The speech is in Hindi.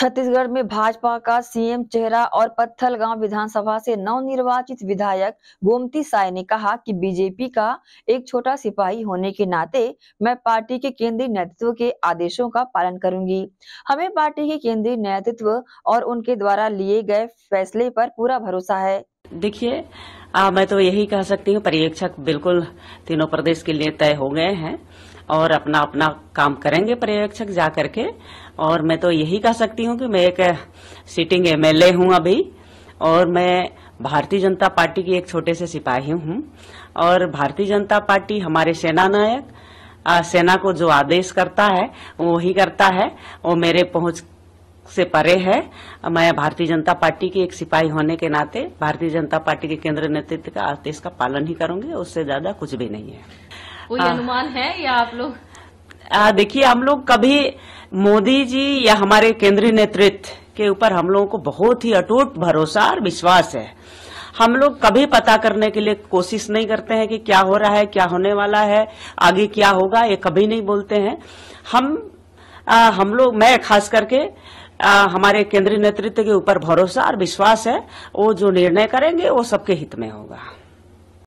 छत्तीसगढ़ में भाजपा का सीएम चेहरा और पत्थलगांव विधानसभा से नवनिर्वाचित विधायक गोमती साय ने कहा कि बीजेपी का एक छोटा सिपाही होने के नाते मैं पार्टी के केंद्रीय नेतृत्व के आदेशों का पालन करूंगी हमें पार्टी के केंद्रीय नेतृत्व और उनके द्वारा लिए गए फैसले पर पूरा भरोसा है देखिए मैं तो यही कह सकती हूँ पर्यवेक्षक बिल्कुल तीनों प्रदेश के लिए तय हो गए हैं और अपना अपना काम करेंगे पर्यवेक्षक जा करके और मैं तो यही कह सकती हूँ कि मैं एक सिटिंग एमएलए हूँ अभी और मैं भारतीय जनता पार्टी की एक छोटे से सिपाही हूँ और भारतीय जनता पार्टी हमारे सेना नायक सेना को जो आदेश करता है वो ही करता है वो मेरे पहुंच से परे है मैं भारतीय जनता पार्टी की एक सिपाही होने के नाते भारतीय जनता पार्टी के केंद्र नेतृत्व का आदेश का पालन ही करूंगी उससे ज्यादा कुछ भी नहीं है कोई हाँ। अनुमान है या आप लोग देखिए हम लोग कभी मोदी जी या हमारे केंद्रीय नेतृत्व के ऊपर हम लोगों को बहुत ही अटूट भरोसा और विश्वास है हम लोग कभी पता करने के लिए कोशिश नहीं करते हैं कि क्या हो रहा है क्या होने वाला है आगे क्या होगा ये कभी नहीं बोलते हैं हम आ, हम लोग मैं खास करके आ, हमारे केंद्रीय नेतृत्व के ऊपर भरोसा और विश्वास है वो जो निर्णय करेंगे वो सबके हित में होगा